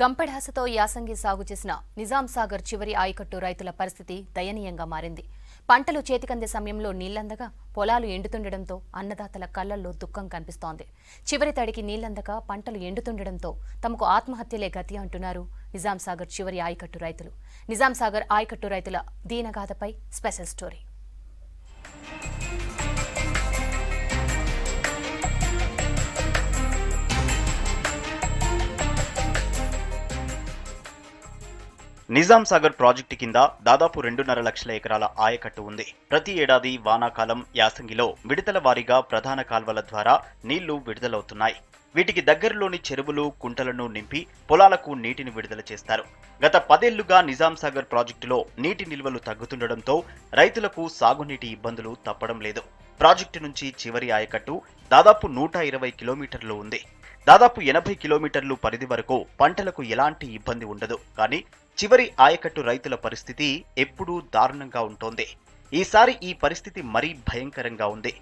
గంపెడాసతో యాసంగి సాగు చేసిన నిజాం సాగర్ చివరి ఆయకట్టు రైతుల పరిస్థితి దయనీయంగా మారింది పంటలు చేతికందే సమయంలో నీళ్లందగా పొలాలు ఎండుతుండటంతో అన్నదాతల కళ్లల్లో దుఃఖం కనిపిస్తోంది చివరి తడికి నీళ్లందక పంటలు ఎండుతుండటంతో తమకు ఆత్మహత్యలే గతి అంటున్నారు నిజాంసాగర్ చివరి ఆయకట్టు రైతులు నిజాంసాగర్ ఆయకట్టు రైతుల దీనగాథపై special story Nizam Sagar project కింద దాదాపు రెండున్నర లక్షల ఎకరాల ఆయకట్టు ఉంది ప్రతి ఏడాది వానాకాలం యాసంగిలో విడతల వారీగా ప్రధాన కాల్వల ద్వారా నీళ్లు విడుదలవుతున్నాయి వీటికి దగ్గరలోని చెరువులు కుంటలను నింపి పొలాలకు నీటిని విడుదల చేస్తారు గత పదేళ్లుగా నిజాం సాగర్ ప్రాజెక్టులో నీటి నిల్వలు తగ్గుతుండటంతో రైతులకు సాగునీటి ఇబ్బందులు తప్పడం లేదు ప్రాజెక్టు నుంచి చివరి ఆయకట్టు దాదాపు నూట ఇరవై కిలోమీటర్లు ఉంది దాదాపు ఎనభై కిలోమీటర్లు పరిధి వరకు పంటలకు ఎలాంటి ఇబ్బంది ఉండదు కానీ చివరి ఆయకట్టు రైతుల పరిస్థితి ఎప్పుడూ దారుణంగా ఉంటోంది ఈసారి ఈ పరిస్థితి మరీ భయంకరంగా ఉంది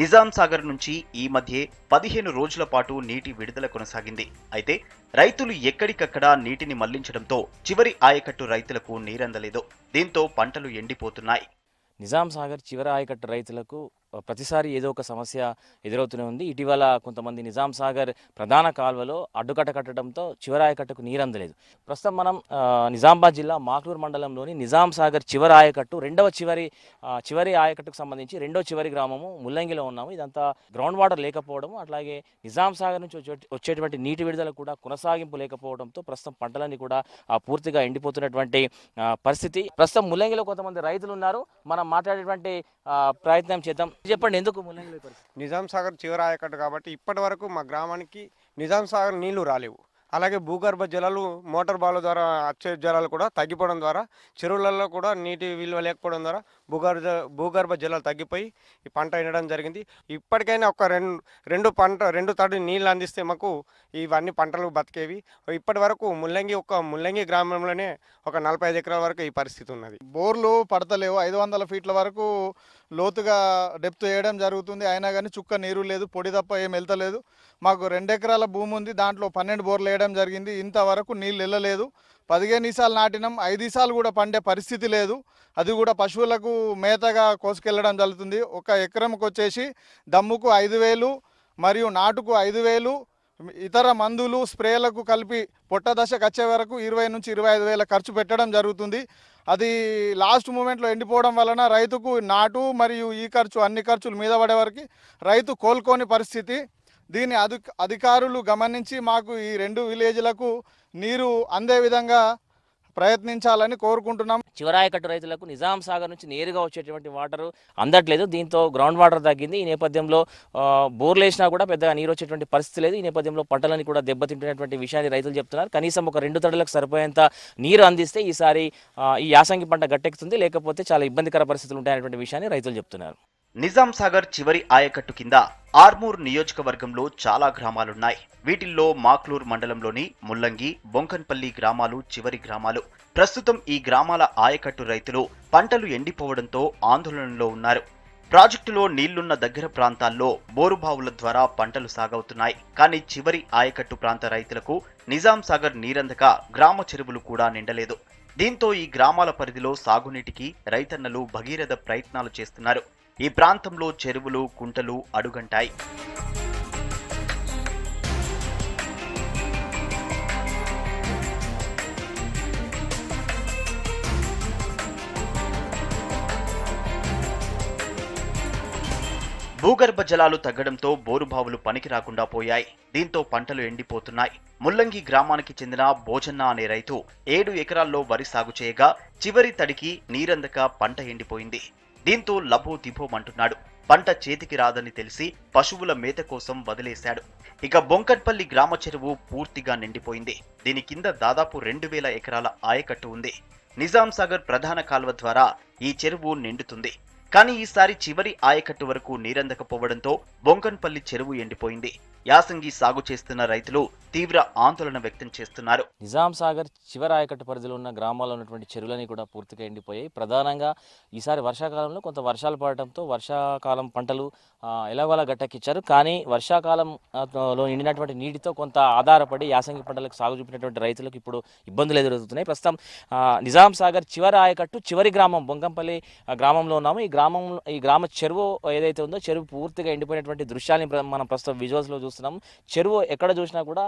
నిజాం సాగర్ నుంచి ఈ మధ్య పదిహేను రోజుల పాటు నీటి విడుదల కొనసాగింది అయితే రైతులు ఎక్కడికక్కడ నీటిని మళ్లించడంతో చివరి ఆయకట్టు రైతులకు నీరందలేదు దీంతో పంటలు ఎండిపోతున్నాయి నిజాం సాగర్ చివరి ఆయకట్టు రైతులకు ప్రతిసారి ఏదో ఒక సమస్య ఎదురవుతూనే ఉంది ఇటీవల కొంతమంది నిజాం సాగర్ ప్రధాన కాల్వలో అడ్డుకట్ట కట్టడంతో చివరాయకట్టుకు అందలేదు ప్రస్తుతం మనం నిజామాబాద్ జిల్లా మాక్లూర్ మండలంలోని నిజాం సాగర్ చివరి ఆయకట్టు రెండవ చివరి చివరి ఆయకట్టుకు సంబంధించి రెండవ చివరి గ్రామము ముల్లంగిలో ఉన్నాము ఇదంతా గ్రౌండ్ వాటర్ లేకపోవడం అట్లాగే నిజాం సాగర్ నుంచి వచ్చేటువంటి నీటి విడుదల కూడా కొనసాగింపు లేకపోవడంతో ప్రస్తుతం పంటలన్నీ కూడా పూర్తిగా ఎండిపోతున్నటువంటి పరిస్థితి ప్రస్తుతం ముల్లంగిలో కొంతమంది రైతులు ఉన్నారు మనం మాట్లాడేటువంటి ప్రయత్నం చేద్దాం చెప్పండి ఎందుకు నిజాం సాగర్ చివర ఆయకట్టు కాబట్టి ఇప్పటి వరకు మా గ్రామానికి నిజాం సాగర్ నీళ్లు రాలేవు అలాగే భూగర్భ జలాలు మోటార్ బావుల ద్వారా అచ్చే జలాలు కూడా తగ్గిపోవడం ద్వారా చెరువులలో కూడా నీటి విలువ లేకపోవడం ద్వారా భూగర్భ భూగర్భ జలాలు తగ్గిపోయి ఈ పంట ఎండడం జరిగింది ఇప్పటికైనా ఒక రెండు రెండు పంట రెండు తడి నీళ్ళు అందిస్తే మాకు ఇవన్నీ పంటలు బతికేవి ఇప్పటి వరకు ముల్లంగి ఒక ముల్లంగి గ్రామంలోనే ఒక నలభై ఐదు ఎకరాల వరకు ఈ పరిస్థితి ఉన్నది బోర్లు పడతలేవు ఐదు వందల ఫీట్ల వరకు లోతుగా డెప్త్ వేయడం జరుగుతుంది అయినా కానీ చుక్క నీరు లేదు పొడి తప్ప ఏం వెళ్తలేదు మాకు రెండు ఎకరాల భూమి ఉంది దాంట్లో పన్నెండు బోర్లు వేయడం జరిగింది ఇంతవరకు నీళ్ళు వెళ్ళలేదు పదిహేను ఈసాలు నాటినాం ఐదు ఈసాలు కూడా పండే పరిస్థితి లేదు అది కూడా పశువులకు మేతగా కోసుకెళ్ళడం జరుగుతుంది ఒక ఎకరంకి వచ్చేసి దమ్ముకు ఐదు వేలు మరియు నాటుకు ఐదు వేలు ఇతర మందులు స్ప్రేలకు కలిపి పొట్ట దశకు వచ్చే వరకు ఇరవై నుంచి ఇరవై ఐదు వేల ఖర్చు పెట్టడం జరుగుతుంది అది లాస్ట్ మూమెంట్లో ఎండిపోవడం వలన రైతుకు నాటు మరియు ఈ ఖర్చు అన్ని ఖర్చులు మీద పడే వరకు రైతు కోలుకోని పరిస్థితి దీన్ని అధికారులు గమనించి మాకు ఈ రెండు విలేజ్లకు నీరు అందే విధంగా ప్రయత్నించాలని కోరుకుంటున్నాం చివరాయకట్టు రైతులకు నిజాం సాగర్ నుంచి నేరుగా వచ్చేటువంటి వాటర్ అందట్లేదు దీంతో గ్రౌండ్ వాటర్ తగ్గింది ఈ నేపథ్యంలో బోర్లేసినా కూడా పెద్దగా నీరు వచ్చేటువంటి పరిస్థితి లేదు ఈ నేపథ్యంలో పంటలని కూడా దెబ్బతింటున్నటువంటి విషయాన్ని రైతులు చెప్తున్నారు కనీసం ఒక రెండు తడులకు సరిపోయేంత నీరు అందిస్తే ఈసారి ఈ యాసంగి పంట గట్టెక్కుతుంది లేకపోతే చాలా ఇబ్బందికర పరిస్థితులు ఉంటాయనేటువంటి విషయాన్ని రైతులు చెప్తున్నారు నిజాం సాగర్ చివరి ఆయకట్టు కింద ఆర్మూర్ నియోజకవర్గంలో చాలా గ్రామాలున్నాయి వీటిల్లో మాక్లూర్ మండలంలోని ముల్లంగి బొంకన్పల్లి గ్రామాలు చివరి గ్రామాలు ప్రస్తుతం ఈ గ్రామాల ఆయకట్టు రైతులు పంటలు ఎండిపోవడంతో ఆందోళనలో ఉన్నారు ప్రాజెక్టులో నీళ్లున్న దగ్గర ప్రాంతాల్లో బోరుబావుల ద్వారా పంటలు సాగవుతున్నాయి కానీ చివరి ఆయకట్టు ప్రాంత రైతులకు నిజాం సాగర్ నీరందక గ్రామ చెరువులు కూడా నిండలేదు దీంతో ఈ గ్రామాల పరిధిలో సాగునీటికి రైతన్నలు భగీరథ ప్రయత్నాలు చేస్తున్నారు ఈ ప్రాంతంలో చెరువులు కుంటలు అడుగంటాయి భూగర్భ జలాలు తగ్గడంతో బోరుబావులు పనికి రాకుండా పోయాయి దీంతో పంటలు ఎండిపోతున్నాయి ముల్లంగి గ్రామానికి చెందిన భోజన్న అనే రైతు ఏడు ఎకరాల్లో వరి సాగు చేయగా చివరి తడికి నీరందక పంట ఎండిపోయింది దీంతో లభో దిభోమంటున్నాడు పంట చేతికి రాదని తెలిసి పశువుల మేత కోసం వదిలేశాడు ఇక బొంకట్పల్లి గ్రామ చెరువు పూర్తిగా నిండిపోయింది దీని కింద దాదాపు రెండు వేల ఎకరాల ఆయకట్టు ఉంది నిజాం సాగర్ ప్రధాన కాల్వ ద్వారా ఈ చెరువు నిండుతుంది కానీ ఈసారి చివరి ఆయకట్టు వరకు నీరందకపోవడంతో బొంకన్పల్లి చెరువు ఎండిపోయింది యాసంగి సాగు చేస్తున్న రైతులు తీవ్ర ఆందోళన వ్యక్తం చేస్తున్నారు నిజాం సాగర్ చివరి ఆయకట్టు పరిధిలో ఉన్న గ్రామాల్లో ఉన్నటువంటి చెరువులని కూడా పూర్తిగా ఎండిపోయాయి ప్రధానంగా ఈసారి వర్షాకాలంలో కొంత వర్షాలు పడటంతో వర్షాకాలం పంటలు ఎలాగోలా గట్టెక్కిచ్చారు కానీ వర్షాకాలంలో నిండినటువంటి నీటితో కొంత ఆధారపడి యాసంగి పంటలకు సాగు చూపినటువంటి రైతులకు ఇప్పుడు ఇబ్బందులు ఎదురవుతున్నాయి ప్రస్తుతం నిజాం సాగర్ చివరి ఆయకట్టు చివరి గ్రామం బొంకంపల్లి గ్రామంలో ఉన్నాము ఈ గ్రామం ఈ గ్రామ చెరువు ఏదైతే ఉందో చెరువు పూర్తిగా ఎండిపోయినటువంటి దృశ్యాన్ని మనం ప్రస్తుతం విజువల్స్లో చూస్తున్నాం చెరువు ఎక్కడ చూసినా కూడా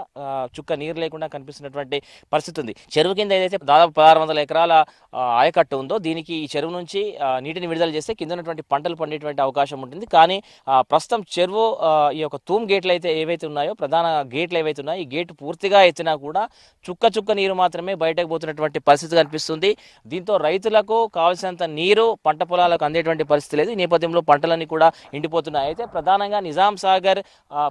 చుక్క నీరు లేకుండా కనిపిస్తున్నటువంటి పరిస్థితి ఉంది చెరువు కింద ఏదైతే దాదాపు పదహారు వందల ఎకరాల ఆయకట్టు ఉందో దీనికి ఈ చెరువు నుంచి నీటిని విడుదల చేస్తే కింద ఉన్నటువంటి పంటలు పండేటువంటి అవకాశం ఉంటుంది కానీ ప్రస్తుతం చెరువు ఈ యొక్క తూమ్ గేట్లు అయితే ఏవైతే ఉన్నాయో ప్రధాన గేట్లు ఏవైతే ఉన్నాయో ఈ గేటు పూర్తిగా ఎత్తినా కూడా చుక్క చుక్క నీరు మాత్రమే బయటకు పోతున్నటువంటి పరిస్థితి కనిపిస్తుంది దీంతో రైతులకు కావాల్సినంత నీరు పంట పొలాలకు అందేటువంటి పరిస్థితి లేదు ఈ నేపథ్యంలో పంటలన్నీ కూడా ఎండిపోతున్నాయి అయితే ప్రధానంగా నిజాం సాగర్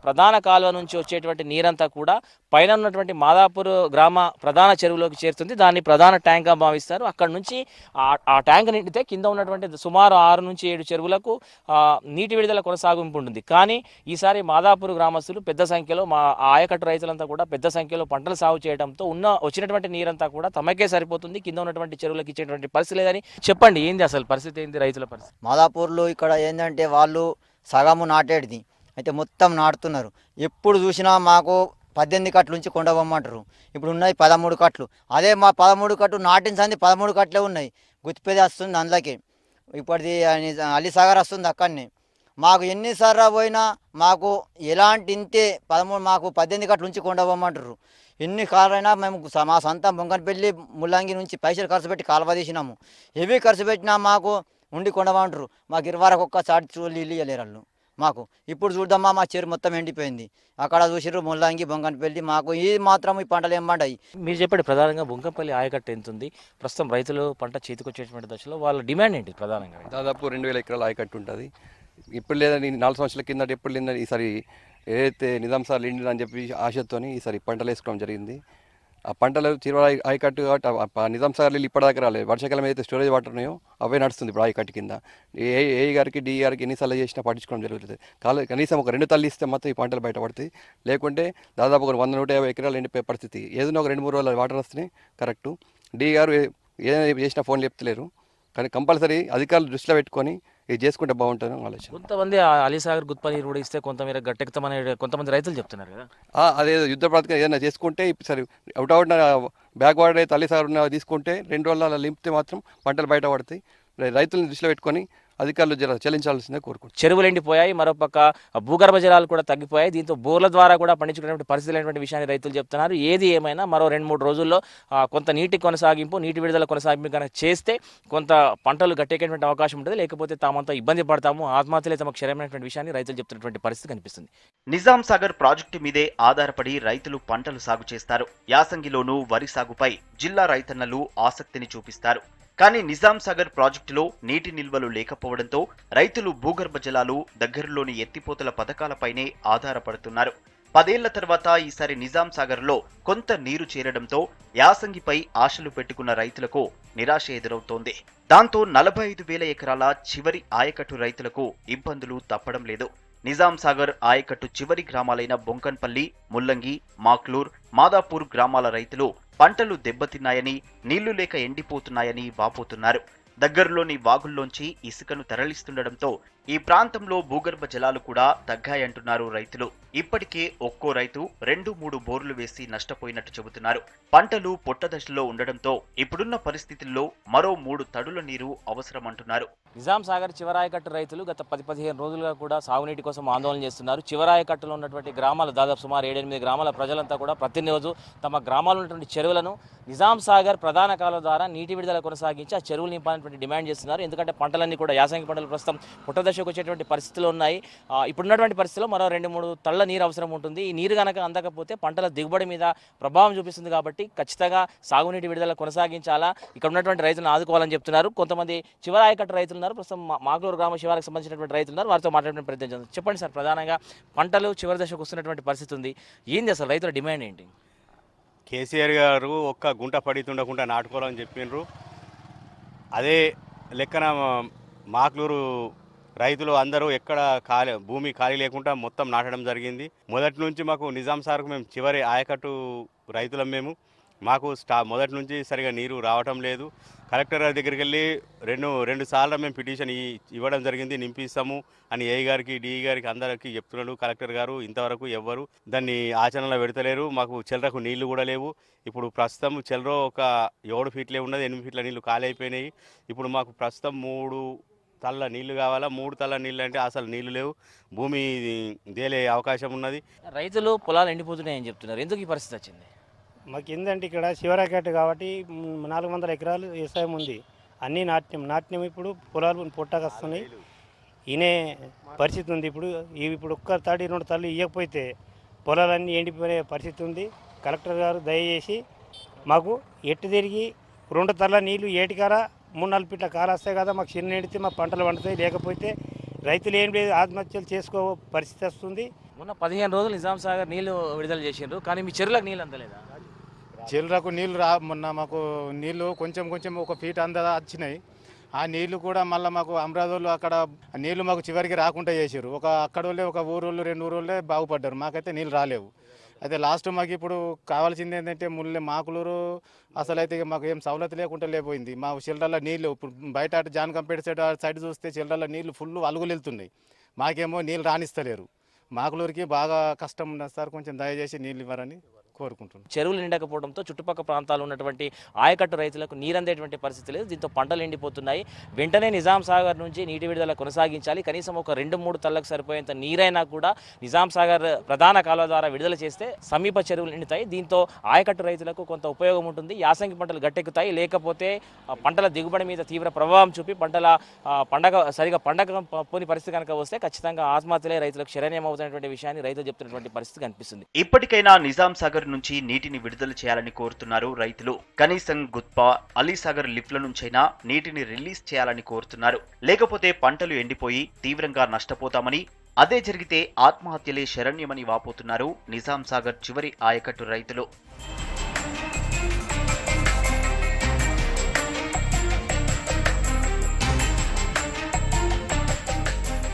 ప్రధాన కాలువ నుంచి వచ్చేటువంటి నీరంతా కూడా పైన ఉన్నటువంటి మాదాపూర్ గ్రామ ప్రధాన చెరువులోకి చేరుతుంది దాన్ని ప్రధాన ట్యాంక్గా భావిస్తారు అక్కడ నుంచి ఆ ట్యాంక్ నిండితే కింద ఉన్నటువంటి సుమారు ఆరు నుంచి ఏడు చెరువులకు నీటి విడుదల కొనసాగింపు ఉంటుంది కానీ ఈసారి మాదాపూర్ గ్రామస్తులు పెద్ద సంఖ్యలో మా ఆయకట్టు రైతులంతా కూడా పెద్ద సంఖ్యలో పంటలు సాగు చేయడంతో ఉన్న వచ్చినటువంటి నీరంతా కూడా తమకే సరిపోతుంది కింద ఉన్నటువంటి చెరువులకు ఇచ్చేటువంటి పరిస్థితి లేదని చెప్పండి ఏంది అసలు పరిస్థితి ఏంది రైతుల పరిస్థితి మాదాపూర్లో ఇక్కడ ఏంటంటే వాళ్ళు సగము నాటేటిది అయితే మొత్తం నాటుతున్నారు ఎప్పుడు చూసినా మాకు పద్దెనిమిది కట్లు ఉంచి కొండబొమ్మంటారు ఇప్పుడు ఉన్నాయి పదమూడు కట్లు అదే మా పదమూడు కట్టు సంది పదమూడు కట్లే ఉన్నాయి గుత్తిపేది వస్తుంది అందులోకి ఇప్పటిది అలీసాగర్ వస్తుంది అక్కడిని మాకు ఎన్నిసార్లు పోయినా మాకు ఎలాంటి ఇంతే పదమూడు మాకు పద్దెనిమిది కట్లు ఉంచి కొండబొమ్మంటారు ఎన్ని కాలైనా మేము మా సొంత బొంగనపల్లి ముల్లంగి నుంచి పైసలు ఖర్చు పెట్టి కాలువ తీసినాము ఎవి ఖర్చు పెట్టినా మాకు ఉండి కొండమంటారు మాకు ఇరవై ఒక్క చాటి చూళ్ళు ఇల్లు వాళ్ళు మాకు ఇప్పుడు చూద్దామా మా చెరు మొత్తం ఎండిపోయింది అక్కడ చూసిర్రు ముల్లంగి బొంగన్పల్లి మాకు ఈ మాత్రం ఈ పంటలు ఏం పండాయి మీరు చెప్పండి ప్రధానంగా బొంగన్పల్లి ఆయకట్ట ఎంత ఉంది ప్రస్తుతం రైతులు పంట చేతికొచ్చేటువంటి దశలో వాళ్ళ డిమాండ్ ఏంటి ప్రధానంగా దాదాపు రెండు వేల ఎకరాల ఆయకట్టు ఉంటుంది ఇప్పుడు లేదా నాలుగు సంవత్సరాల కింద ఎప్పుడు లేదా ఈసారి ఏదైతే నిజాం సార్ అని చెప్పి ఆశతోని ఈసారి పంటలు వేసుకోవడం జరిగింది ఆ పంటలు తీరువల ఆయకట్టు కాబట్టి నిజాం సార్ నీళ్ళు ఇప్పటిదాకా రాలేదు వర్షాకాలం ఏదైతే స్టోరేజ్ వాటర్ ఉన్నాయో అవే నడుస్తుంది ఇప్పుడు ఆయకట్టు కింద ఏ ఏ గారికి డి గారికి ఎన్నిసార్లు చేసినా పట్టించుకోవడం జరుగుతుంది కాలే కనీసం ఒక రెండు తల్లి ఇస్తే మాత్రం ఈ పంటలు బయటపడతాయి లేకుంటే దాదాపు ఒక వంద నూట యాభై ఎకరాలు ఎండిపోయే పరిస్థితి ఏదైనా ఒక రెండు మూడు రోజులు వాటర్ వస్తున్నాయి కరెక్టు డి గారు ఏదైనా చేసినా ఫోన్లు చెప్తలేరు కానీ కంపల్సరీ అధికారులు దృష్టిలో పెట్టుకొని ఇది చేసుకుంటే బాగుంటుంది ఆలోచన కొంతమంది అలీసాగర్ గుత్పని కూడా ఇస్తే కొంతమేర గట్టెక్కుతామని కొంతమంది రైతులు చెప్తున్నారు కదా అదే యుద్ధ ప్రాతిక ఏదైనా చేసుకుంటే సరే అవుట్ అవుట్ బ్యాక్వర్డ్ అయితే అలీసాగర్ తీసుకుంటే రెండు రోజుల నింపితే మాత్రం పంటలు బయట పడతాయి రైతులను దృష్టిలో పెట్టుకొని అధికారులు జర చెల్లించాల్సిందే కోరుకుంటున్నాం చెరువులు ఎండిపోయాయి మరోపక్క భూగర్భ జలాలు కూడా తగ్గిపోయాయి దీంతో బోర్ల ద్వారా కూడా పండించుకునేటువంటి పరిస్థితి లేనటువంటి విషయాన్ని రైతులు చెప్తున్నారు ఏది ఏమైనా మరో రెండు మూడు రోజుల్లో కొంత నీటి కొనసాగింపు నీటి విడుదల కొనసాగింపు కనుక చేస్తే కొంత పంటలు గట్టేటటువంటి అవకాశం ఉంటుంది లేకపోతే తామంతా ఇబ్బంది పడతాము ఆత్మహత్యలే తమకు క్షరమైనటువంటి విషయాన్ని రైతులు చెప్తున్నటువంటి పరిస్థితి కనిపిస్తుంది నిజాం సాగర్ ప్రాజెక్టు మీదే ఆధారపడి రైతులు పంటలు సాగు చేస్తారు యాసంగిలోనూ వరి సాగుపై జిల్లా రైతన్నలు ఆసక్తిని చూపిస్తారు కానీ నిజాం సాగర్ ప్రాజెక్టులో నీటి నిల్వలు లేకపోవడంతో రైతులు భూగర్భ జలాలు దగ్గరలోని ఎత్తిపోతల పథకాలపైనే ఆధారపడుతున్నారు పదేళ్ల తర్వాత ఈసారి నిజాం సాగర్లో కొంత నీరు చేరడంతో యాసంగిపై ఆశలు పెట్టుకున్న రైతులకు నిరాశ ఎదురవుతోంది దాంతో నలభై ఐదు వేల ఎకరాల చివరి ఆయకట్టు రైతులకు ఇబ్బందులు తప్పడం లేదు నిజాం సాగర్ ఆయకట్టు చివరి గ్రామాలైన బొంకన్పల్లి ముల్లంగి మాక్లూర్ మాదాపూర్ గ్రామాల రైతులు పంటలు దెబ్బతిన్నాయని నీళ్లు లేక ఎండిపోతున్నాయని వాపోతున్నారు దగ్గరలోని వాగుల్లోంచి ఇసుకను తరలిస్తుండటంతో ఈ ప్రాంతంలో భూగర్భ జలాలు కూడా తగ్గాయంటున్నారు రైతులు ఇప్పటికే ఒక్కో రైతు రెండు మూడు బోర్లు వేసి నష్టపోయినట్టు చెబుతున్నారు పంటలు పొట్టదశలో ఉండడంతో ఇప్పుడున్న పరిస్థితుల్లో మరో మూడు తడుల నీరు అవసరమంటున్నారు నిజాం సాగర్ చివరాయకట్టు రైతులు గత పది పదిహేను రోజులుగా కూడా సాగునీటి కోసం ఆందోళన చేస్తున్నారు చివరాయకట్టులో ఉన్నటువంటి గ్రామాలు దాదాపు సుమారు ఏడెనిమిది గ్రామాల ప్రజలంతా కూడా ప్రతిరోజు తమ గ్రామాల్లో ఉన్నటువంటి చెరువులను నిజాం సాగర్ ప్రధాన కాలం ద్వారా నీటి విడుదల కొనసాగించి ఆ చెరువులు నింపాలనేటువంటి డిమాండ్ చేస్తున్నారు ఎందుకంటే పంటలన్నీ కూడా యాసంగి పంటలు ప్రస్తుతం పుట్టదశ దశకు వచ్చేటువంటి పరిస్థితులు ఉన్నాయి ఇప్పుడున్నటువంటి పరిస్థితిలో మరో రెండు మూడు తళ్ళ నీరు అవసరం ఉంటుంది ఈ నీరు కనుక అందకపోతే పంటల దిగుబడి మీద ప్రభావం చూపిస్తుంది కాబట్టి ఖచ్చితంగా సాగునీటి విడుదల కొనసాగించాలా ఇక్కడ ఉన్నటువంటి రైతులను ఆదుకోవాలని చెప్తున్నారు కొంతమంది చివరాయకట్ట రైతులు ఉన్నారు ప్రస్తుతం మాగలూరు గ్రామ శివారికి సంబంధించినటువంటి రైతులు ఉన్నారు వారితో మాట్లాడిన ప్రయత్నం చెప్పండి సార్ ప్రధానంగా పంటలు చివరి దశకు వస్తున్నటువంటి పరిస్థితి ఉంది ఏంది అసలు రైతుల డిమాండ్ ఏంటి కేసీఆర్ గారు ఒక్క గుంట పడితుండకుండా నాటుకోవాలని చెప్పినారు అదే లెక్కన మాక్లూరు రైతులు అందరూ ఎక్కడ ఖాళీ భూమి ఖాళీ లేకుండా మొత్తం నాటడం జరిగింది మొదటి నుంచి మాకు నిజాం సార్కు మేము చివరి ఆయకట్టు రైతులం మేము మాకు స్టా మొదటి నుంచి సరిగా నీరు రావటం లేదు కలెక్టర్ గారి దగ్గరికి వెళ్ళి రెండు రెండు సార్లు మేము పిటిషన్ ఇవ్వడం జరిగింది నింపిస్తాము అని ఏ గారికి డిఈ గారికి అందరికీ చెప్తున్నాడు కలెక్టర్ గారు ఇంతవరకు ఎవ్వరు దాన్ని ఆచరణలో పెడతలేరు మాకు చెల్లరకు నీళ్లు కూడా లేవు ఇప్పుడు ప్రస్తుతం చెల్లరో ఒక ఏడు ఫీట్లే ఉన్నది ఎనిమిది ఫీట్ల నీళ్లు ఖాళీ అయిపోయినాయి ఇప్పుడు మాకు ప్రస్తుతం మూడు తల్ల నీళ్లు కావాలా మూడు తల్ల నీళ్ళు అంటే అసలు నీళ్లు లేవు భూమి దేలే అవకాశం ఉన్నది రైతులు పొలాలు ఎండిపోతున్నాయని చెప్తున్నారు ఎందుకు ఈ పరిస్థితి వచ్చింది మాకు ఏంటంటే ఇక్కడ శివరాకట్ కాబట్టి నాలుగు వందల ఎకరాలు వ్యవసాయం ఉంది అన్నీ నాట్యం నాట్యం ఇప్పుడు పొలాలు వస్తున్నాయి ఈయనే పరిస్థితి ఉంది ఇప్పుడు ఇవి ఇప్పుడు ఒక్క తడి రెండు తల్లు ఇవ్వకపోతే పొలాలన్నీ ఎండిపోయే పరిస్థితి ఉంది కలెక్టర్ గారు దయచేసి మాకు ఎట్టు తిరిగి రెండు తల్ల నీళ్ళు ఏటికారా మూడు నాలుగు పిట్ల కాలు వస్తాయి కదా మాకు చిన్న నిండితే మా పంటలు పండుతాయి లేకపోతే రైతులు ఏం లేదు ఆత్మహత్యలు చేసుకో పరిస్థితి వస్తుంది మొన్న పదిహేను రోజులు నిజాం సాగర్ నీళ్లు విడుదల చేసిండ్రు కానీ మీ చెరువులకు నీళ్ళు అందలేదా చెరువులకు నీళ్ళు రా మొన్న మాకు నీళ్లు కొంచెం కొంచెం ఒక ఫీట్ అంద వచ్చినాయి ఆ నీళ్లు కూడా మళ్ళీ మాకు అమరావతిలో అక్కడ నీళ్లు మాకు చివరికి రాకుండా చేసారు ఒక అక్కడ ఒక ఊరు రెండు ఊరు బాగుపడ్డారు మాకైతే నీళ్ళు రాలేవు అయితే లాస్ట్ మాకు ఇప్పుడు కావాల్సింది ఏంటంటే ముళ్ళ మాకులూరు అసలు అయితే మాకు ఏం సవలత లేకుండా లేకపోయింది మా చిల్లరల నీళ్ళు ఇప్పుడు బయట అటు జాన్ కంపేట్ సైడ్ సైడ్ చూస్తే చిల్లరల నీళ్ళు ఫుల్ అలుగులు వెళ్తున్నాయి మాకేమో నీళ్ళు రాణిస్తలేరు మాకులూరికి బాగా కష్టం ఉన్నది సార్ కొంచెం దయచేసి నీళ్ళు ఇవ్వరని కోరుకుంటున్నాం చెరువులు నిండకపోవడంతో చుట్టుపక్కల ప్రాంతాల్లో ఉన్నటువంటి ఆయకట్టు రైతులకు అందేటువంటి పరిస్థితి లేదు దీంతో పంటలు ఎండిపోతున్నాయి వెంటనే నిజాం సాగర్ నుంచి నీటి విడుదల కొనసాగించాలి కనీసం ఒక రెండు మూడు తల్లకు సరిపోయేంత నీరైనా కూడా నిజాం సాగర్ ప్రధాన కాలువ ద్వారా విడుదల చేస్తే సమీప చెరువులు నిండుతాయి దీంతో ఆయకట్టు రైతులకు కొంత ఉపయోగం ఉంటుంది యాసంగి పంటలు గట్టెక్కుతాయి లేకపోతే పంటల దిగుబడి మీద తీవ్ర ప్రభావం చూపి పంటల పండగ సరిగా పండగ పోని పరిస్థితి కనుక వస్తే ఖచ్చితంగా ఆత్మహత్యలే రైతులకు శరణ్యమవుతున్నటువంటి విషయాన్ని రైతులు చెప్తున్నటువంటి పరిస్థితి కనిపిస్తుంది ఇప్పటికైనా నిజాం సాగర్ రిజర్వాయర్ నుంచి నీటిని విడుదల చేయాలని కోరుతున్నారు రైతులు కనీసం గుత్పా అలీసాగర్ లిఫ్ట్ల నుంచైనా నీటిని రిలీజ్ చేయాలని కోరుతున్నారు లేకపోతే పంటలు ఎండిపోయి తీవ్రంగా నష్టపోతామని అదే జరిగితే ఆత్మహత్యలే శరణ్యమని వాపోతున్నారు నిజాం సాగర్ చివరి ఆయకట్టు రైతులు